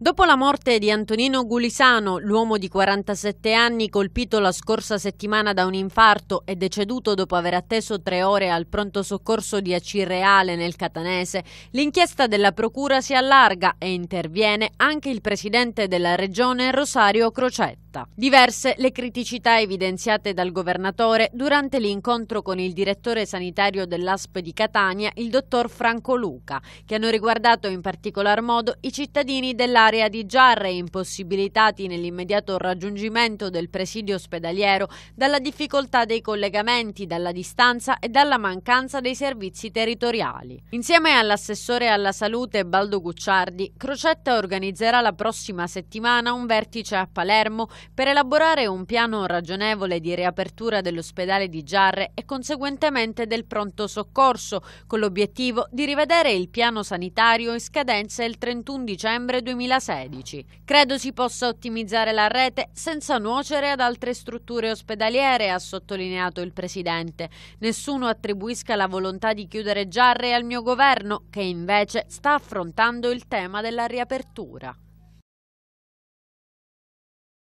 Dopo la morte di Antonino Gulisano, l'uomo di 47 anni colpito la scorsa settimana da un infarto e deceduto dopo aver atteso tre ore al pronto soccorso di Acireale nel Catanese, l'inchiesta della Procura si allarga e interviene anche il presidente della regione Rosario Crocetta. Diverse le criticità evidenziate dal governatore durante l'incontro con il direttore sanitario dell'ASP di Catania, il dottor Franco Luca, che hanno riguardato in particolar modo i cittadini dell'area area di Giarre, impossibilitati nell'immediato raggiungimento del presidio ospedaliero dalla difficoltà dei collegamenti, dalla distanza e dalla mancanza dei servizi territoriali. Insieme all'assessore alla salute Baldo Gucciardi, Crocetta organizzerà la prossima settimana un vertice a Palermo per elaborare un piano ragionevole di riapertura dell'ospedale di Giarre e conseguentemente del pronto soccorso, con l'obiettivo di rivedere il piano sanitario in scadenza il 31 dicembre 2020. 2016. Credo si possa ottimizzare la rete senza nuocere ad altre strutture ospedaliere, ha sottolineato il Presidente. Nessuno attribuisca la volontà di chiudere giarre al mio governo, che invece sta affrontando il tema della riapertura.